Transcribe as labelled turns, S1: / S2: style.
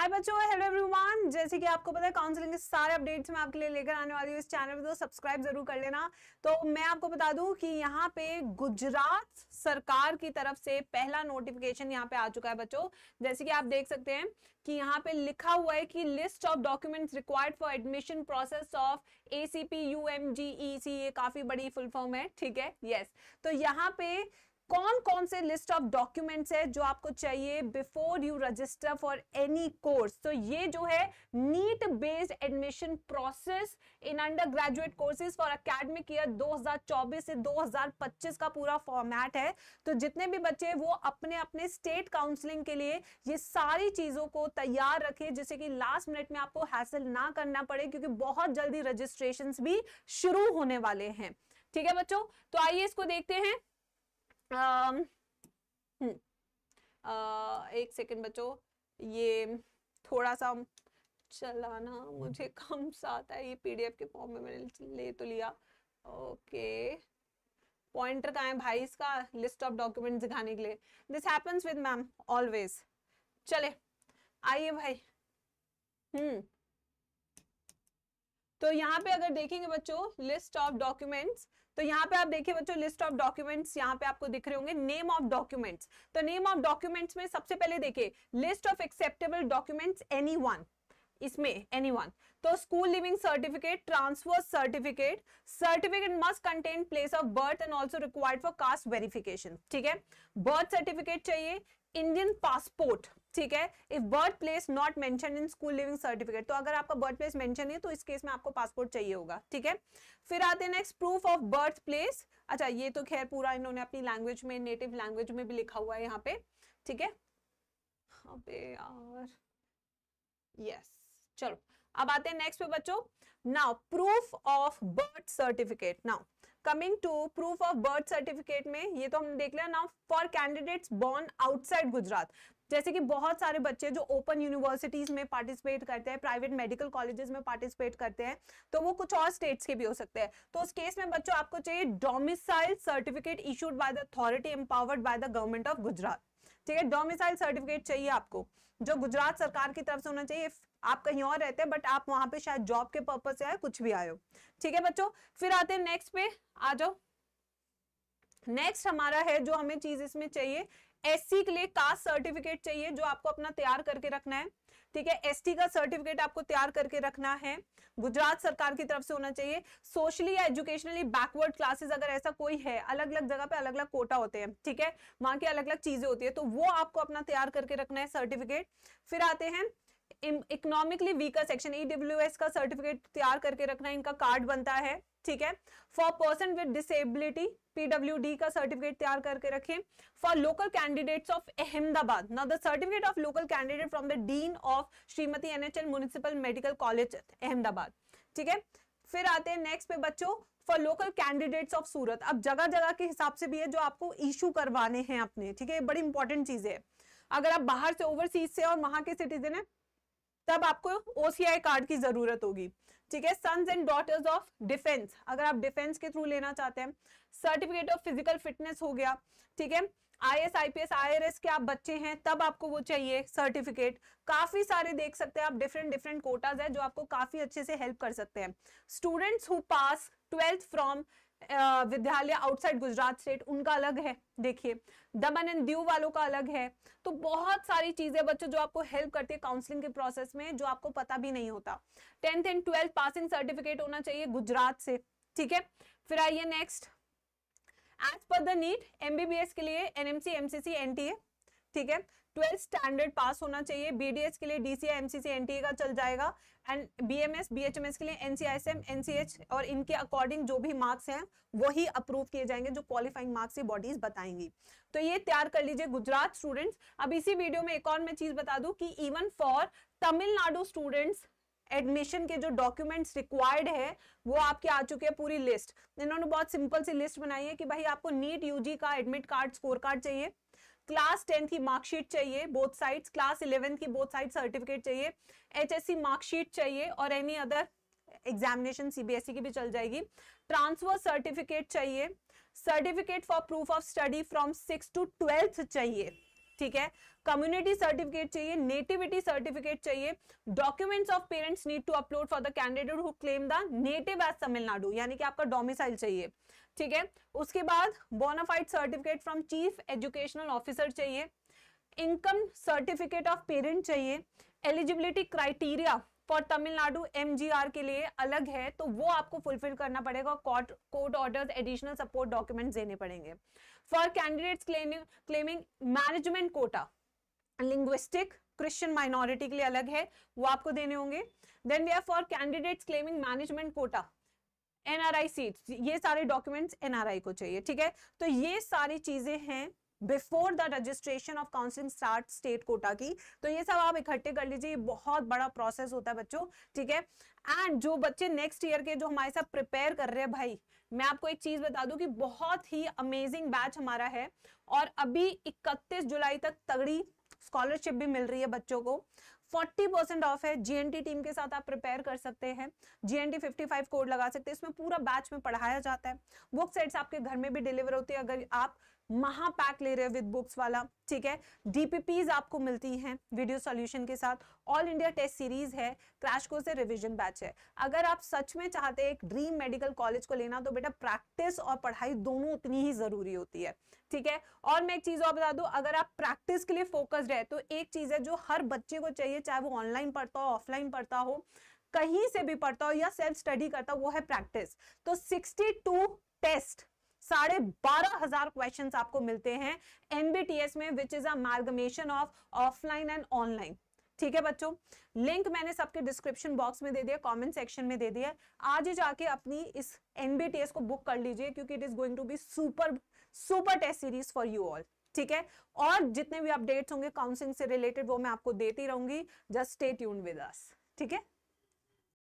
S1: हाय बच्चों hello everyone जैसे कि आपको पता है काउंसलिंग के सारे अपडेट्स मैं आपके लिए लेकर आने वाली हूँ इस चैनल पे तो सब्सक्राइब जरूर कर लेना तो मैं आपको बता दूं कि यहाँ पे गुजरात सरकार की तरफ से पहला नोटिफिकेशन यहाँ पे आ चुका है बच्चों जैसे कि आप देख सकते हैं कि यहाँ पे लिखा हुआ है कि list of documents required for admission process of A C P U M G E C ये काफी बड़ी फुल फॉर्म है ठीक है यस yes. तो यहाँ पे कौन कौन से लिस्ट ऑफ डॉक्यूमेंट्स है जो आपको चाहिए before you register for any course तो ये जो है NEET based admission process in undergraduate courses for academic year 2024 से 2025 का पूरा फॉर्मेट है तो जितने भी बच्चे वो अपने अपने स्टेट काउंसलिंग के लिए ये सारी चीजों को तैयार रखे जिससे कि लास्ट मिनट में आपको हैसल ना करना पड़े क्योंकि बहुत जल्दी रजिस्ट्रेशन भी शुरू होने वाले हैं ठीक है बच्चों तो आइए इसको देखते हैं Um, hmm. uh, एक सेकंड बच्चों ये थोड़ा सा चलाना मुझे हम्म। कम सा आता है ये पीडीएफ के फॉर्म में मैंने ले तो लिया ओके पॉइंटर कहाँ है भाई इसका लिस्ट ऑफ डॉक्यूमेंट दिखाने के लिए this happens with ma'am always चले आइए भाई हम्म तो यहाँ पे अगर देखेंगे बच्चों लिस्ट ऑफ डॉक्यूमेंट्स तो यहाँ पे आप देखिए बच्चों लिस्ट ऑफ डॉक्यूमेंट्स यहाँ पे आपको दिख रहे होंगे नेम ऑफ डॉक्यूमेंट्स तो नेम ऑफ डॉक्यूमेंट्स में सबसे पहले देखिए list of acceptable documents any इसमें एनीवन तो school leaving certificate transfer certificate certificate must contain place of birth and also required for caste verification ठीक है बर्थ सर्टिफिकेट चाहिए इंडियन पासपोर्ट ठीक है if birth place not mention in school leaving certificate तो अगर आपका birth place mention है तो इस केस में आपको पासपोर्ट चाहिए होगा ठीक है फिर आते हैं next proof of birth place अच्छा ये तो खैर पूरा इन्होंने अपनी लैंग्वेज में नेटिव लैंग्वेज में भी लिखा हुआ है यहाँ पे ठीक है अबे यार यस चलो अब आते हैं नेक्स्ट पे बच्चों now proof of birth certificate now coming to proof of birth certificate में ये तो हमने देख लिया now for candidates born outside Gujarat जैसे कि बहुत सारे बच्चे जो ओपन यूनिवर्सिटीज में पार्टिसिपेट करते हैं प्राइवेट मेडिकल कॉलेजेस में पार्टिसिपेट करते हैं तो वो कुछ और स्टेट्स के भी हो सकते हैं तो उस केस में बच्चों आपको चाहिए domicile certificate issued by the authority empowered by the government of Gujarat ठीक है डोमिसाइल सर्टिफिकेट चाहिए आपको जो गुजरात सरकार की तरफ से होना चाहिए आप कहीं और रहते हैं बट आप वहां पे शायद जॉब के पर्पज से आए कुछ भी आयो ठीक है बच्चों फिर आते हैं नेक्स्ट पे आ जाओ नेक्स्ट हमारा है जो हमें चीज इसमें चाहिए एससी के लिए कास्ट सर्टिफिकेट चाहिए जो आपको अपना तैयार करके रखना है ठीक है एसटी का सर्टिफिकेट आपको तैयार करके रखना है गुजरात सरकार की तरफ से होना चाहिए सोशली या एजुकेशनली बैकवर्ड क्लासेस अगर ऐसा कोई है अलग अलग जगह पे अलग अलग कोटा होते हैं ठीक है वहां की अलग अलग चीजें होती है तो वो आपको अपना तैयार करके रखना है सर्टिफिकेट फिर आते हैं इकोनॉमिकली वीकर सेक्शन ईडब्ल्यूएस का सर्टिफिकेट तैयार करके रखना इनका कार्ड बनता है ठीक है for person with disability PWD का सर्टिफिकेट तैयार करके रखें for local candidates of Ahmedabad ना the certificate of local candidate from the dean of Shrimati N NHL municipal medical college Ahmedabad ठीक है फिर आते हैं नेक्स्ट पे बच्चों for local candidates of Surat अब जगह जगह के हिसाब से भी है जो आपको इशू करवाने हैं अपने ठीक है बड़ी इंपॉर्टेंट चीज है अगर आप बाहर से ओवरसीज से और वहां के सिटीजन है तब आपको ओसीआई कार्ड की जरूरत होगी ठीक है sons and daughters of defence अगर आप डिफेंस के थ्रू लेना चाहते हैं सर्टिफिकेट ऑफ फिजिकल फिटनेस हो गया ठीक है I S I P S I R S के आप बच्चे हैं तब आपको वो चाहिए सर्टिफिकेट काफी सारे देख सकते हैं आप डिफरेंट डिफरेंट कोटाज है जो आपको काफी अच्छे से हेल्प कर सकते हैं students who pass twelfth from Vidyalaya outside Gujarat state उनका अलग है देखिए दमन एंड दीव वालों का अलग है तो बहुत सारी चीजें बच्चों जो आपको हेल्प करती है काउंसलिंग के प्रोसेस में जो आपको पता भी नहीं होता tenth and twelfth passing certificate होना चाहिए गुजरात से ठीक है फिर आइए next as per the NEET MBBS के लिए एनएमसी एमसीसी एनटीए ठीक है ट्वेल्थ स्टैंडर्ड पास होना चाहिए बीडीएस के लिए डीसीआई एमसीसी एनटीए का चल जाएगा एंड बीएमएस बीएचएमएस के लिए एनसीआईएसएम एनसीएच और इनके अकॉर्डिंग जो भी मार्क्स हैं वही अप्रूव किए जाएंगे जो क्वालिफाइंग मार्क्स ये बॉडीज बताएंगी तो ये तैयार कर लीजिए गुजरात स्टूडेंट्स अब इसी वीडियो में एक और मैं चीज बता दू की even for Tamil Nadu students admission के जो डॉक्यूमेंट्स रिक्वायर्ड है वो आपके आ चुके हैं पूरी लिस्ट इन्होंने बहुत सिंपल सी लिस्ट बनाई है कि भाई आपको नीट यूजी का एडमिट कार्ड स्कोर कार्ड चाहिए क्लास टेंथ की मार्कशीट चाहिए बोथ साइड्स क्लास इलेवेंथ की बोथ साइड सर्टिफिकेट चाहिए सी मार्कशीट चाहिए और एनी अदर एग्जामिनेशन सीबीएसई की भी चल जाएगी ट्रांसफर सर्टिफिकेट चाहिए certificate for proof of study from six to twelfth चाहिए ठीक है कम्युनिटी सर्टिफिकेट चाहिए नेटिविटी सर्टिफिकेट चाहिए documents of parents need to upload for the candidate who claim the native as Tamil Nadu यानी कि आपका डोमिसाइल चाहिए ठीक है उसके बाद bonafide certificate from chief educational officer चाहिए इनकम सर्टिफिकेट ऑफ पेरेंट चाहिए eligibility criteria for Tamil Nadu MGR के लिए अलग है तो वो आपको फुलफिल करना पड़ेगा court court orders additional support document देने पड़ेंगे for candidates claiming management quota linguistic Christian minority के लिए अलग है वो आपको देने होंगे then we are for candidates claiming management quota NRI seat ये सारे डॉक्यूमेंट्स एनआरआई को चाहिए ठीक है तो ये सारी चीजें हैं before the registration of counselling start state quota की तो ये सब आप इकट्ठे कर लीजिए बहुत बड़ा प्रोसेस होता है बच्चों ठीक है एंड जो बच्चे नेक्स्ट ईयर के जो हमारे साथ प्रिपेयर कर रहे हैं भाई मैं आपको एक चीज बता दूं कि बहुत ही अमेजिंग बैच हमारा है और अभी 31 जुलाई तक तगड़ी स्कॉलरशिप भी मिल रही है बच्चों को 40 ऑफ है जीएनटी टीम के साथ आप प्रिपेयर कर सकते हैं जीएनटी 55 कोड लगा सकते हैं इसमें पूरा बैच में पढ़ाया जाता है बुक सेट्स आपके घर में भी डिलीवर होती है अगर आप महापैक ले रहे हैं विद बुक्स वाला ठीक है डीपीपीज आपको मिलती हैं वीडियो सॉल्यूशन के साथ ऑल इंडिया टेस्ट सीरीज है क्रैश कोर्स है रिवीजन बैच है अगर आप सच में चाहते हैं एक ड्रीम मेडिकल कॉलेज को लेना तो बेटा प्रैक्टिस और पढ़ाई दोनों उतनी ही जरूरी होती है ठीक है और मैं एक चीज और बता दू अगर आप प्रैक्टिस के लिए फोकस्ड है तो एक चीज है जो हर बच्चे को चाहिए चाहे वो ऑनलाइन पढ़ता हो ऑफलाइन पढ़ता हो कहीं से भी पढ़ता हो या सेल्फ स्टडी करता हो वो है प्रैक्टिस तो 62 टेस्ट साढ़े बारह हजार क्वेश्चन आपको मिलते हैं एनबीटीएस में which is amalgamation of offline and online ठीक है बच्चों लिंक मैंने सबके डिस्क्रिप्शन बॉक्स में दे दिया कमेंट सेक्शन में दे दिया आज ही जाके अपनी इस एनबीटीएस को बुक कर लीजिए क्योंकि it is going to be super super test series for you all ठीक है और जितने भी अपडेट्स होंगे काउंसलिंग से रिलेटेड वो मैं आपको देती रहूंगी just stay tune with us ठीक है